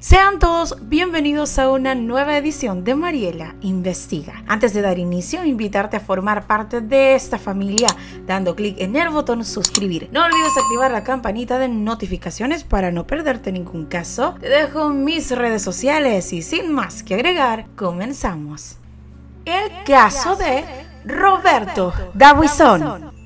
Sean todos bienvenidos a una nueva edición de Mariela Investiga. Antes de dar inicio, invitarte a formar parte de esta familia dando clic en el botón suscribir. No olvides activar la campanita de notificaciones para no perderte ningún caso. Te dejo mis redes sociales y sin más que agregar, comenzamos. El caso de Roberto Davison.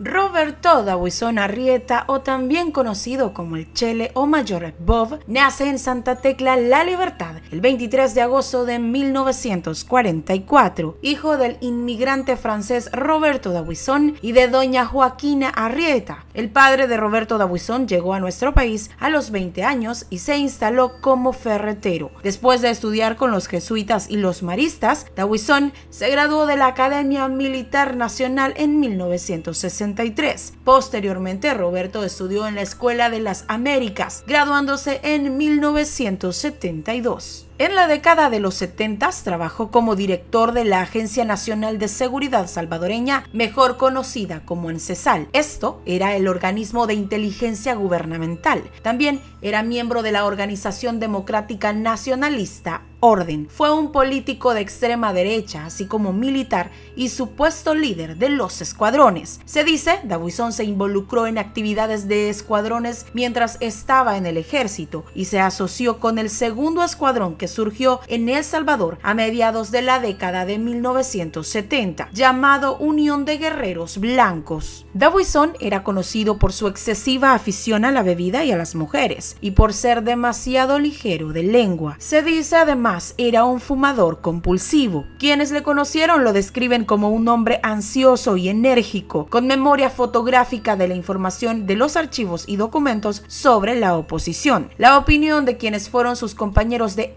Roberto Dawison Arrieta, o también conocido como el Chele o Mayor Bob, nace en Santa Tecla La Libertad el 23 de agosto de 1944, hijo del inmigrante francés Roberto Dawison y de doña Joaquina Arrieta. El padre de Roberto Dawison llegó a nuestro país a los 20 años y se instaló como ferretero. Después de estudiar con los jesuitas y los maristas, Dawison se graduó de la Academia Militar Nacional en 1960. Posteriormente, Roberto estudió en la Escuela de las Américas, graduándose en 1972. En la década de los 70 trabajó como director de la Agencia Nacional de Seguridad Salvadoreña, mejor conocida como ANSESAL. Esto era el organismo de inteligencia gubernamental. También era miembro de la Organización Democrática Nacionalista Orden. Fue un político de extrema derecha, así como militar y supuesto líder de los escuadrones. Se dice, Dabuizón se involucró en actividades de escuadrones mientras estaba en el ejército y se asoció con el segundo escuadrón que surgió en El Salvador a mediados de la década de 1970, llamado Unión de Guerreros Blancos. Davison era conocido por su excesiva afición a la bebida y a las mujeres, y por ser demasiado ligero de lengua. Se dice además era un fumador compulsivo. Quienes le conocieron lo describen como un hombre ansioso y enérgico, con memoria fotográfica de la información de los archivos y documentos sobre la oposición. La opinión de quienes fueron sus compañeros de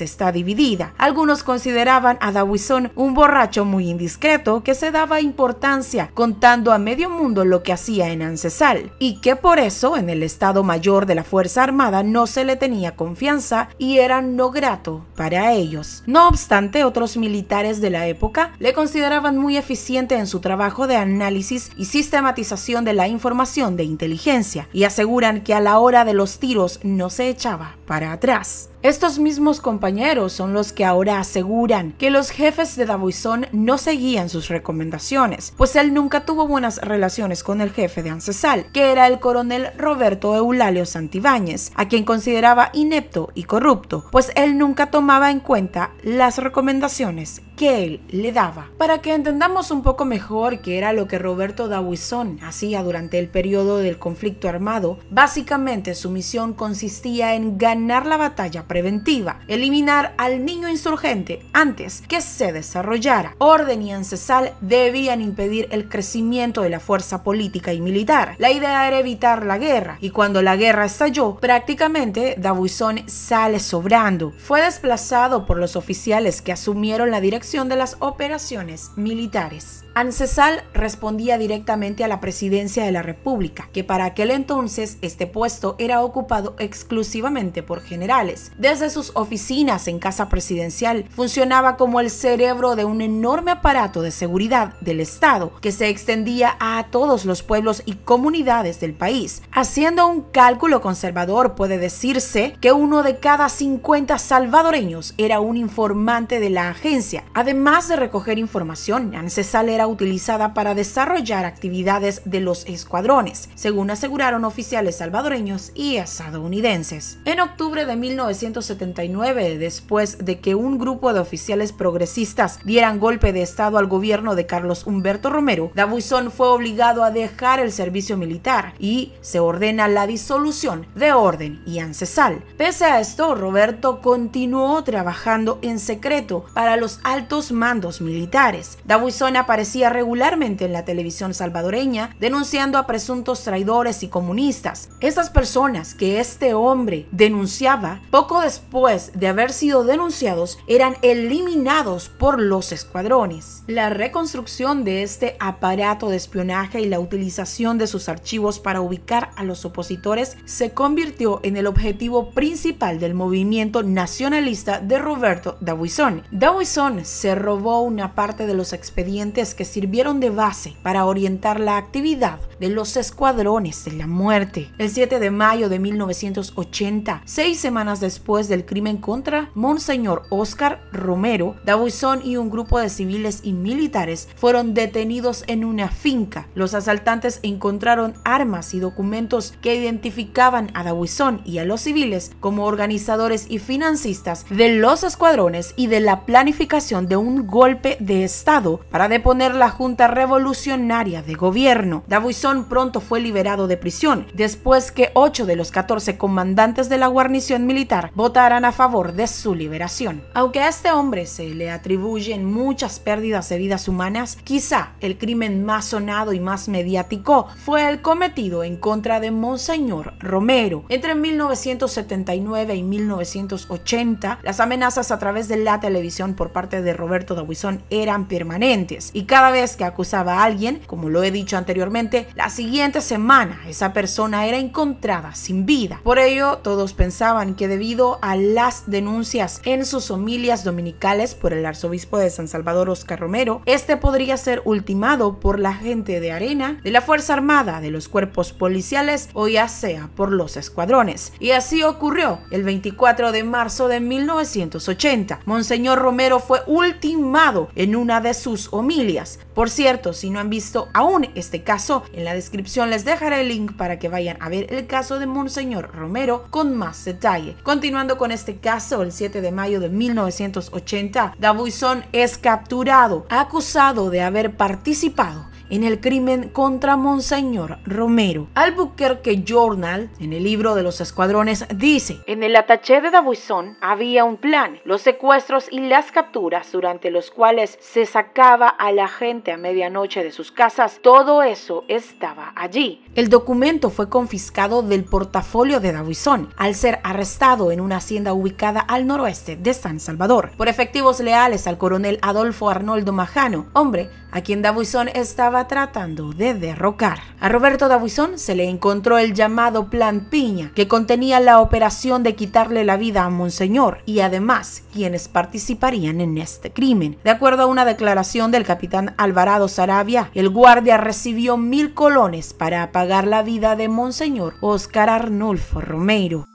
está dividida. Algunos consideraban a Dawison un borracho muy indiscreto que se daba importancia contando a medio mundo lo que hacía en Ancesal y que por eso en el Estado Mayor de la Fuerza Armada no se le tenía confianza y era no grato para ellos. No obstante, otros militares de la época le consideraban muy eficiente en su trabajo de análisis y sistematización de la información de inteligencia y aseguran que a la hora de los tiros no se echaba para atrás. Estos mismos compañeros son los que ahora aseguran que los jefes de Davoizón no seguían sus recomendaciones, pues él nunca tuvo buenas relaciones con el jefe de Ancesal, que era el coronel Roberto Eulalio Santibáñez, a quien consideraba inepto y corrupto, pues él nunca tomaba en cuenta las recomendaciones que él le daba. Para que entendamos un poco mejor qué era lo que Roberto Dawison hacía durante el periodo del conflicto armado, básicamente su misión consistía en ganar la batalla preventiva, eliminar al niño insurgente antes que se desarrollara. Orden y Ancesal debían impedir el crecimiento de la fuerza política y militar. La idea era evitar la guerra, y cuando la guerra estalló, prácticamente Dawison sale sobrando. Fue desplazado por los oficiales que asumieron la dirección de las operaciones militares. Ancesal respondía directamente a la presidencia de la República, que para aquel entonces este puesto era ocupado exclusivamente por generales. Desde sus oficinas en Casa Presidencial funcionaba como el cerebro de un enorme aparato de seguridad del Estado que se extendía a todos los pueblos y comunidades del país. Haciendo un cálculo conservador puede decirse que uno de cada 50 salvadoreños era un informante de la agencia. Además de recoger información, Ancesal era utilizada para desarrollar actividades de los escuadrones, según aseguraron oficiales salvadoreños y estadounidenses. En octubre de 1979, después de que un grupo de oficiales progresistas dieran golpe de Estado al gobierno de Carlos Humberto Romero, Davison fue obligado a dejar el servicio militar y se ordena la disolución de Orden y ancestral. Pese a esto, Roberto continuó trabajando en secreto para los altos mandos militares. Davison apareció regularmente en la televisión salvadoreña denunciando a presuntos traidores y comunistas. Estas personas que este hombre denunciaba poco después de haber sido denunciados eran eliminados por los escuadrones. La reconstrucción de este aparato de espionaje y la utilización de sus archivos para ubicar a los opositores se convirtió en el objetivo principal del movimiento nacionalista de Roberto Dawison. Dawison se robó una parte de los expedientes que sirvieron de base para orientar la actividad de los escuadrones de la muerte. El 7 de mayo de 1980, seis semanas después del crimen contra Monseñor Oscar Romero, Davison y un grupo de civiles y militares fueron detenidos en una finca. Los asaltantes encontraron armas y documentos que identificaban a Davison y a los civiles como organizadores y financistas de los escuadrones y de la planificación de un golpe de Estado para deponer la Junta Revolucionaria de Gobierno. Dabuisón pronto fue liberado de prisión, después que 8 de los 14 comandantes de la guarnición militar votaran a favor de su liberación. Aunque a este hombre se le atribuyen muchas pérdidas de vidas humanas, quizá el crimen más sonado y más mediático fue el cometido en contra de Monseñor Romero. Entre 1979 y 1980, las amenazas a través de la televisión por parte de Roberto Dabuisón eran permanentes y cada vez que acusaba a alguien, como lo he dicho anteriormente, la siguiente semana esa persona era encontrada sin vida. Por ello, todos pensaban que debido a las denuncias en sus homilias dominicales por el arzobispo de San Salvador Oscar Romero, este podría ser ultimado por la gente de arena, de la Fuerza Armada, de los cuerpos policiales o ya sea por los escuadrones. Y así ocurrió el 24 de marzo de 1980. Monseñor Romero fue ultimado en una de sus homilias por cierto, si no han visto aún este caso, en la descripción les dejaré el link para que vayan a ver el caso de Monseñor Romero con más detalle. Continuando con este caso, el 7 de mayo de 1980, Dabuisson es capturado, acusado de haber participado en el crimen contra Monseñor Romero. Albuquerque Journal, en el libro de los escuadrones, dice, en el ataché de Dabuizón había un plan, los secuestros y las capturas durante los cuales se sacaba a la gente a medianoche de sus casas, todo eso estaba allí. El documento fue confiscado del portafolio de Dabuizón al ser arrestado en una hacienda ubicada al noroeste de San Salvador por efectivos leales al coronel Adolfo Arnoldo Majano, hombre a quien Dabuizón estaba tratando de derrocar. A Roberto Dabuizón se le encontró el llamado Plan Piña, que contenía la operación de quitarle la vida a Monseñor y además quienes participarían en este crimen. De acuerdo a una declaración del capitán Alvarado Sarabia, el guardia recibió mil colones para apagar la vida de Monseñor Oscar Arnulfo Romero.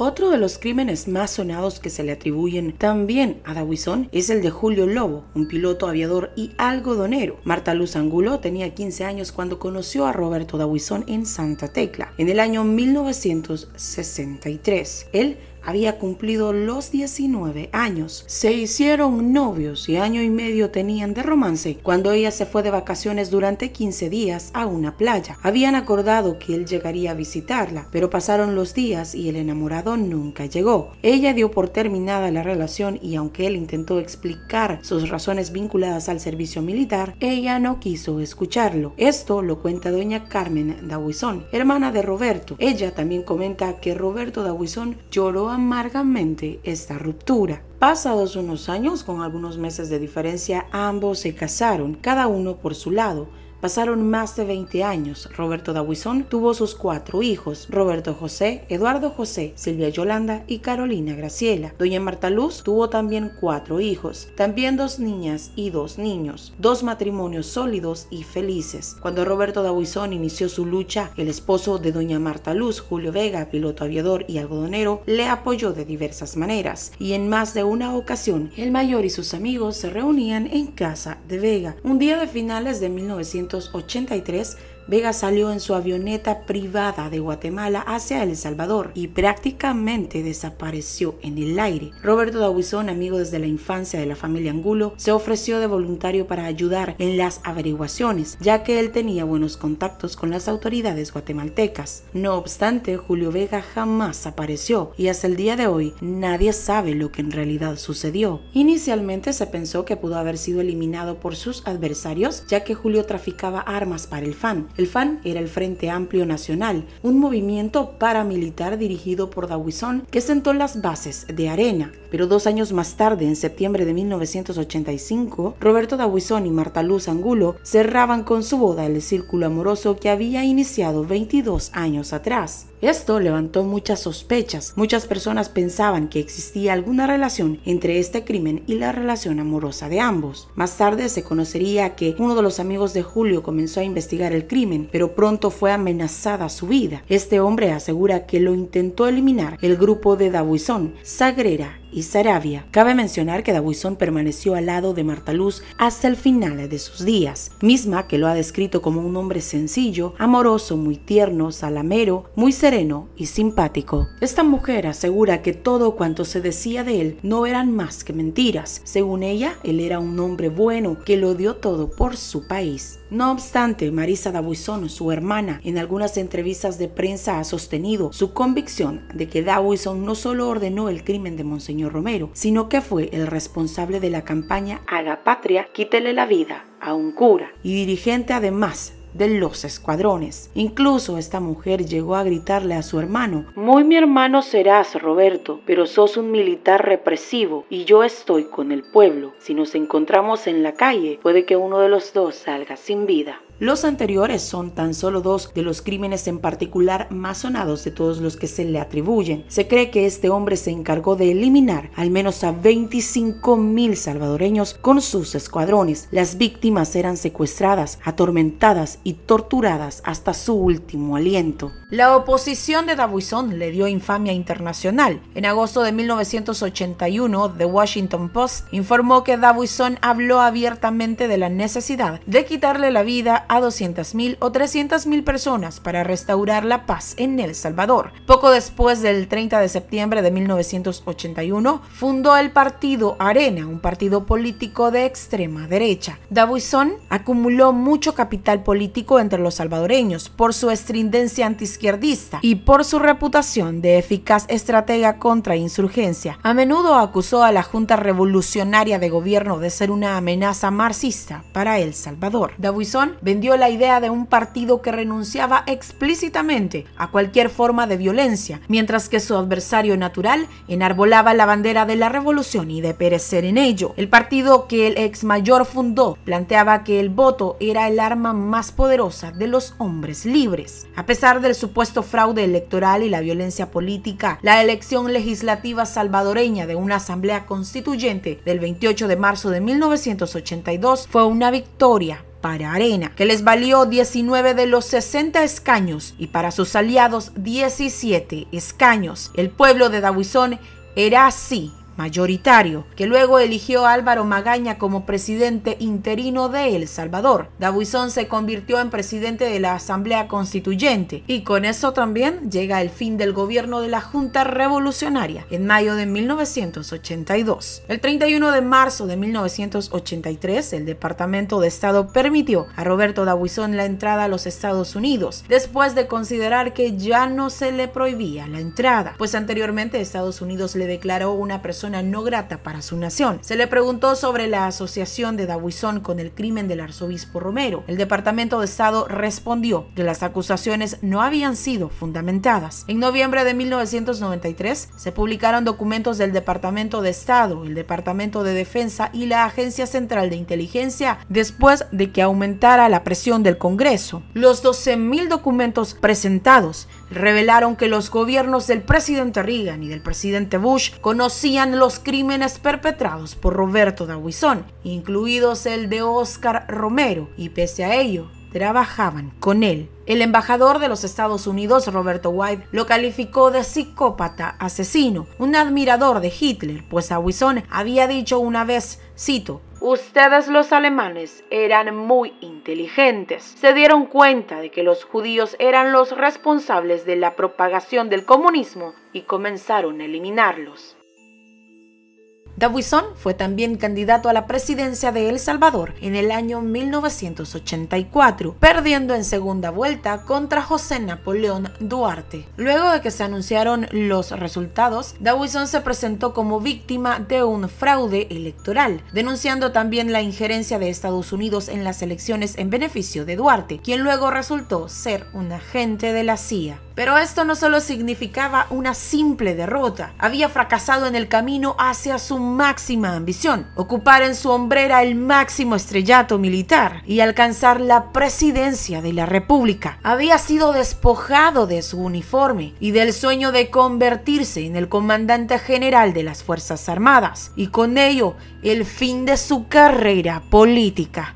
Otro de los crímenes más sonados que se le atribuyen también a Dawison es el de Julio Lobo, un piloto aviador y algodonero. Marta Luz Angulo tenía 15 años cuando conoció a Roberto Dawison en Santa Tecla, en el año 1963. Él había cumplido los 19 años. Se hicieron novios y año y medio tenían de romance cuando ella se fue de vacaciones durante 15 días a una playa. Habían acordado que él llegaría a visitarla, pero pasaron los días y el enamorado nunca llegó. Ella dio por terminada la relación y aunque él intentó explicar sus razones vinculadas al servicio militar, ella no quiso escucharlo. Esto lo cuenta doña Carmen Dawison, hermana de Roberto. Ella también comenta que Roberto Dawison lloró a amargamente esta ruptura. Pasados unos años, con algunos meses de diferencia, ambos se casaron, cada uno por su lado, Pasaron más de 20 años. Roberto Dawison tuvo sus cuatro hijos, Roberto José, Eduardo José, Silvia Yolanda y Carolina Graciela. Doña Marta Luz tuvo también cuatro hijos, también dos niñas y dos niños, dos matrimonios sólidos y felices. Cuando Roberto Dawison inició su lucha, el esposo de Doña Marta Luz, Julio Vega, piloto aviador y algodonero, le apoyó de diversas maneras y en más de una ocasión el mayor y sus amigos se reunían en casa de Vega. Un día de finales de 1900 1983 Vega salió en su avioneta privada de Guatemala hacia El Salvador y prácticamente desapareció en el aire. Roberto Dawison, amigo desde la infancia de la familia Angulo, se ofreció de voluntario para ayudar en las averiguaciones, ya que él tenía buenos contactos con las autoridades guatemaltecas. No obstante, Julio Vega jamás apareció y hasta el día de hoy nadie sabe lo que en realidad sucedió. Inicialmente se pensó que pudo haber sido eliminado por sus adversarios, ya que Julio traficaba armas para el fan. El FAN era el Frente Amplio Nacional, un movimiento paramilitar dirigido por Dawison que sentó las bases de Arena. Pero dos años más tarde, en septiembre de 1985, Roberto Dawison y Marta Luz Angulo cerraban con su boda el círculo amoroso que había iniciado 22 años atrás. Esto levantó muchas sospechas. Muchas personas pensaban que existía alguna relación entre este crimen y la relación amorosa de ambos. Más tarde se conocería que uno de los amigos de Julio comenzó a investigar el crimen, pero pronto fue amenazada su vida. Este hombre asegura que lo intentó eliminar el grupo de Dabuizón, Sagrera y Saravia. Cabe mencionar que Dabuisón permaneció al lado de Marta Luz hasta el final de sus días, misma que lo ha descrito como un hombre sencillo, amoroso, muy tierno, salamero, muy sereno y simpático. Esta mujer asegura que todo cuanto se decía de él no eran más que mentiras. Según ella, él era un hombre bueno que lo dio todo por su país. No obstante, Marisa Dawison, su hermana, en algunas entrevistas de prensa ha sostenido su convicción de que Dawison no solo ordenó el crimen de Monseñor Romero, sino que fue el responsable de la campaña A la patria, quítele la vida a un cura y dirigente además de los escuadrones. Incluso esta mujer llegó a gritarle a su hermano, Muy mi hermano serás, Roberto, pero sos un militar represivo y yo estoy con el pueblo. Si nos encontramos en la calle, puede que uno de los dos salga sin vida. Los anteriores son tan solo dos de los crímenes en particular más sonados de todos los que se le atribuyen. Se cree que este hombre se encargó de eliminar al menos a 25.000 salvadoreños con sus escuadrones. Las víctimas eran secuestradas, atormentadas y torturadas hasta su último aliento. La oposición de Dabuizón le dio infamia internacional. En agosto de 1981, The Washington Post informó que Dabuizón habló abiertamente de la necesidad de quitarle la vida a 200.000 o 300.000 personas para restaurar la paz en El Salvador. Poco después del 30 de septiembre de 1981, fundó el partido Arena, un partido político de extrema derecha. Davison acumuló mucho capital político entre los salvadoreños por su estridencia antiizquierdista y por su reputación de eficaz estratega contra insurgencia. A menudo acusó a la Junta Revolucionaria de Gobierno de ser una amenaza marxista para El Salvador. Davison la idea de un partido que renunciaba explícitamente a cualquier forma de violencia, mientras que su adversario natural enarbolaba la bandera de la revolución y de perecer en ello. El partido que el ex mayor fundó planteaba que el voto era el arma más poderosa de los hombres libres. A pesar del supuesto fraude electoral y la violencia política, la elección legislativa salvadoreña de una asamblea constituyente del 28 de marzo de 1982 fue una victoria para Arena, que les valió 19 de los 60 escaños y para sus aliados 17 escaños. El pueblo de Dawison era así mayoritario, que luego eligió Álvaro Magaña como presidente interino de El Salvador. Dabuizón se convirtió en presidente de la Asamblea Constituyente y con eso también llega el fin del gobierno de la Junta Revolucionaria en mayo de 1982. El 31 de marzo de 1983, el Departamento de Estado permitió a Roberto Dabuizón la entrada a los Estados Unidos, después de considerar que ya no se le prohibía la entrada, pues anteriormente Estados Unidos le declaró una persona no grata para su nación. Se le preguntó sobre la asociación de Dabuizón con el crimen del arzobispo Romero. El Departamento de Estado respondió que las acusaciones no habían sido fundamentadas. En noviembre de 1993 se publicaron documentos del Departamento de Estado, el Departamento de Defensa y la Agencia Central de Inteligencia después de que aumentara la presión del Congreso. Los 12.000 documentos presentados revelaron que los gobiernos del presidente Reagan y del presidente Bush conocían los crímenes perpetrados por Roberto Dawison, incluidos el de Oscar Romero, y pese a ello, trabajaban con él. El embajador de los Estados Unidos, Roberto White, lo calificó de psicópata asesino, un admirador de Hitler, pues Dawison había dicho una vez, cito, Ustedes los alemanes eran muy inteligentes. Se dieron cuenta de que los judíos eran los responsables de la propagación del comunismo y comenzaron a eliminarlos. Davison fue también candidato a la presidencia de El Salvador en el año 1984, perdiendo en segunda vuelta contra José Napoleón Duarte. Luego de que se anunciaron los resultados, Davison se presentó como víctima de un fraude electoral, denunciando también la injerencia de Estados Unidos en las elecciones en beneficio de Duarte, quien luego resultó ser un agente de la CIA. Pero esto no solo significaba una simple derrota, había fracasado en el camino hacia su máxima ambición, ocupar en su hombrera el máximo estrellato militar y alcanzar la presidencia de la República. Había sido despojado de su uniforme y del sueño de convertirse en el comandante general de las Fuerzas Armadas, y con ello el fin de su carrera política.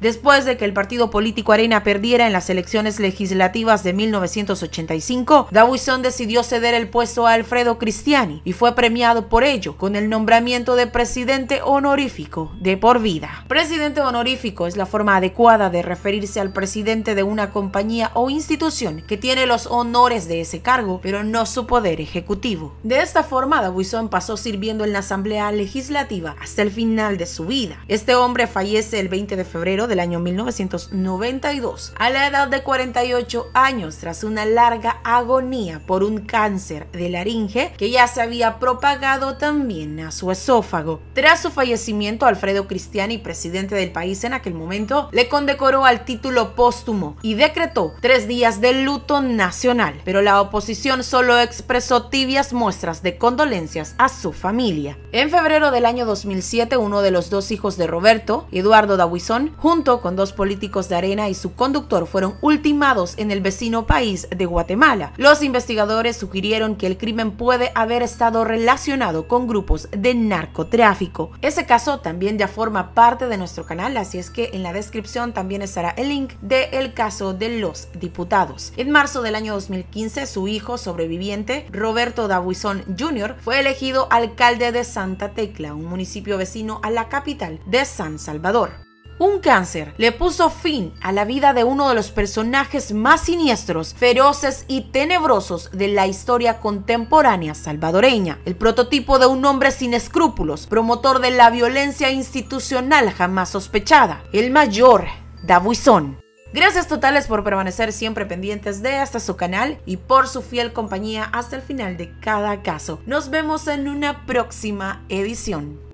Después de que el partido político Arena perdiera en las elecciones legislativas de 1985, Davison decidió ceder el puesto a Alfredo Cristiani y fue premiado por ello con el nombramiento de presidente honorífico de por vida. Presidente honorífico es la forma adecuada de referirse al presidente de una compañía o institución que tiene los honores de ese cargo, pero no su poder ejecutivo. De esta forma, Davison pasó sirviendo en la Asamblea Legislativa hasta el final de su vida. Este hombre fallece el 20 de febrero del año 1992 a la edad de 48 años tras una larga agonía por un cáncer de laringe que ya se había propagado también a su esófago. Tras su fallecimiento, Alfredo Cristiani, presidente del país en aquel momento, le condecoró al título póstumo y decretó tres días de luto nacional, pero la oposición solo expresó tibias muestras de condolencias a su familia. En febrero del año 2007, uno de los dos hijos de Roberto, Eduardo Dawison, junto junto con dos políticos de arena y su conductor fueron ultimados en el vecino país de Guatemala. Los investigadores sugirieron que el crimen puede haber estado relacionado con grupos de narcotráfico. Ese caso también ya forma parte de nuestro canal, así es que en la descripción también estará el link del caso de los diputados. En marzo del año 2015, su hijo sobreviviente, Roberto Dabuizón Jr., fue elegido alcalde de Santa Tecla, un municipio vecino a la capital de San Salvador. Un cáncer le puso fin a la vida de uno de los personajes más siniestros, feroces y tenebrosos de la historia contemporánea salvadoreña, el prototipo de un hombre sin escrúpulos, promotor de la violencia institucional jamás sospechada, el mayor Davuizón. Gracias totales por permanecer siempre pendientes de hasta su canal y por su fiel compañía hasta el final de cada caso. Nos vemos en una próxima edición.